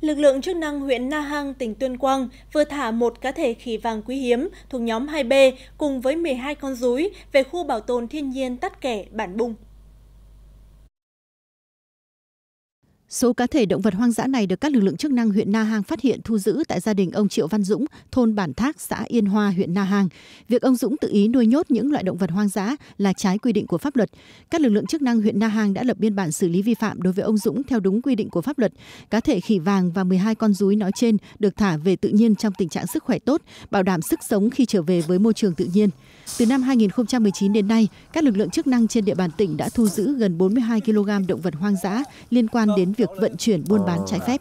Lực lượng chức năng huyện Na Hàng, tỉnh Tuyên Quang vừa thả một cá thể khỉ vàng quý hiếm thuộc nhóm 2B cùng với 12 con rúi về khu bảo tồn thiên nhiên Tắt Kẻ, Bản Bung. Số cá thể động vật hoang dã này được các lực lượng chức năng huyện Na Hàng phát hiện thu giữ tại gia đình ông Triệu Văn Dũng, thôn Bản Thác, xã Yên Hoa, huyện Na Hàng. Việc ông Dũng tự ý nuôi nhốt những loại động vật hoang dã là trái quy định của pháp luật. Các lực lượng chức năng huyện Na Hàng đã lập biên bản xử lý vi phạm đối với ông Dũng theo đúng quy định của pháp luật. Cá thể khỉ vàng và 12 con rúi nói trên được thả về tự nhiên trong tình trạng sức khỏe tốt, bảo đảm sức sống khi trở về với môi trường tự nhiên. Từ năm 2019 đến nay, các lực lượng chức năng trên địa bàn tỉnh đã thu giữ gần 42 kg động vật hoang dã liên quan đến việc vận chuyển buôn bán trái phép